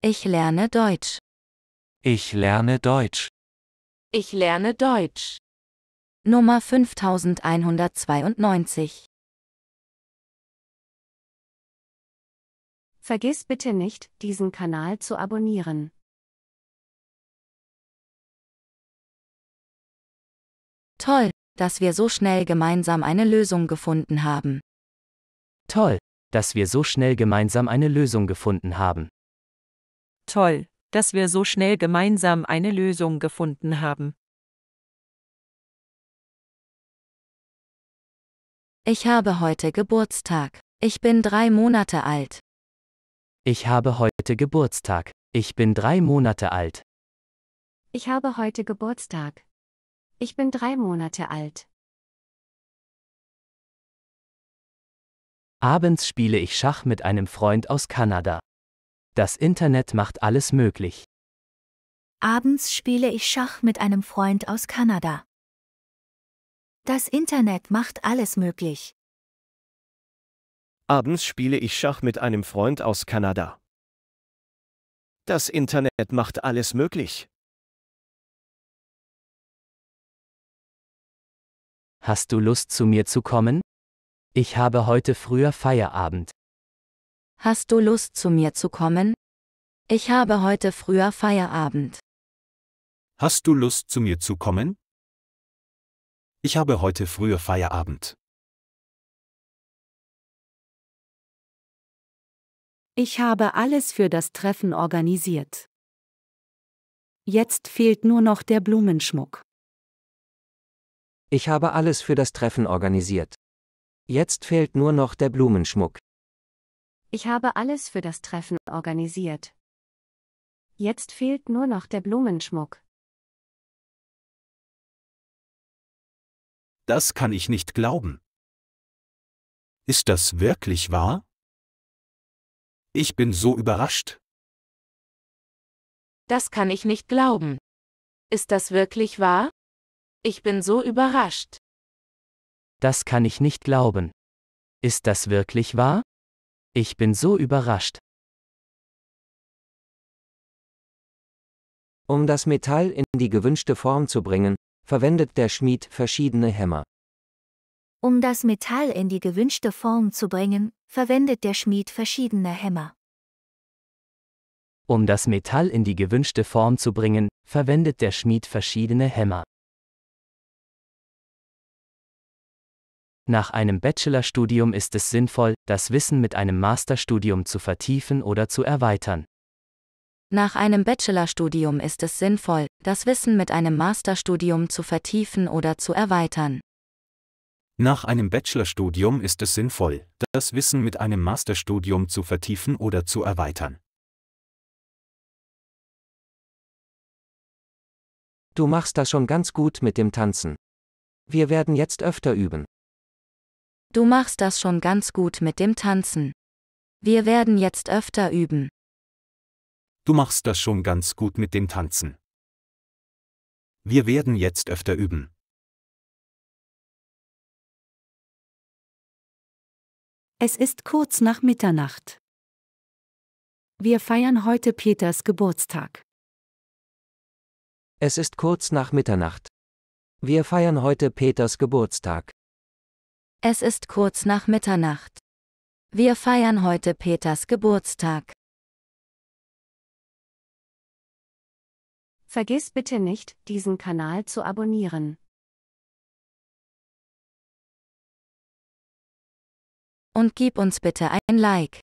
Ich lerne Deutsch. Ich lerne Deutsch. Ich lerne Deutsch. Nummer 5192. Vergiss bitte nicht, diesen Kanal zu abonnieren. Toll, dass wir so schnell gemeinsam eine Lösung gefunden haben. Toll, dass wir so schnell gemeinsam eine Lösung gefunden haben. Toll, dass wir so schnell gemeinsam eine Lösung gefunden haben. Ich habe heute Geburtstag. Ich bin drei Monate alt. Ich habe heute Geburtstag. Ich bin drei Monate alt. Ich habe heute Geburtstag. Ich bin drei Monate alt. Abends spiele ich Schach mit einem Freund aus Kanada. Das Internet macht alles möglich. Abends spiele ich Schach mit einem Freund aus Kanada. Das Internet macht alles möglich. Abends spiele ich Schach mit einem Freund aus Kanada. Das Internet macht alles möglich. Hast du Lust zu mir zu kommen? Ich habe heute früher Feierabend. Hast du Lust zu mir zu kommen? Ich habe heute früher Feierabend. Hast du Lust zu mir zu kommen? Ich habe heute früher Feierabend. Ich habe alles für das Treffen organisiert. Jetzt fehlt nur noch der Blumenschmuck. Ich habe alles für das Treffen organisiert. Jetzt fehlt nur noch der Blumenschmuck. Ich habe alles für das Treffen organisiert. Jetzt fehlt nur noch der Blumenschmuck. Das kann ich nicht glauben. Ist das wirklich wahr? Ich bin so überrascht. Das kann ich nicht glauben. Ist das wirklich wahr? Ich bin so überrascht. Das kann ich nicht glauben. Ist das wirklich wahr? Ich bin so überrascht. Um das Metall in die gewünschte Form zu bringen, verwendet der Schmied verschiedene Hämmer. Um das Metall in die gewünschte Form zu bringen, verwendet der Schmied verschiedene Hämmer. Um das Metall in die gewünschte Form zu bringen, verwendet der Schmied verschiedene Hämmer. Nach einem Bachelorstudium ist es sinnvoll, das Wissen mit einem Masterstudium zu vertiefen oder zu erweitern. Nach einem Bachelorstudium ist es sinnvoll, das Wissen mit einem Masterstudium zu vertiefen oder zu erweitern. Nach einem Bachelorstudium ist es sinnvoll, das Wissen mit einem Masterstudium zu vertiefen oder zu erweitern. Du machst das schon ganz gut mit dem Tanzen. Wir werden jetzt öfter üben. Du machst das schon ganz gut mit dem Tanzen. Wir werden jetzt öfter üben. Du machst das schon ganz gut mit dem Tanzen. Wir werden jetzt öfter üben. Es ist kurz nach Mitternacht. Wir feiern heute Peters Geburtstag. Es ist kurz nach Mitternacht. Wir feiern heute Peters Geburtstag. Es ist kurz nach Mitternacht. Wir feiern heute Peters Geburtstag. Vergiss bitte nicht, diesen Kanal zu abonnieren. Und gib uns bitte ein Like.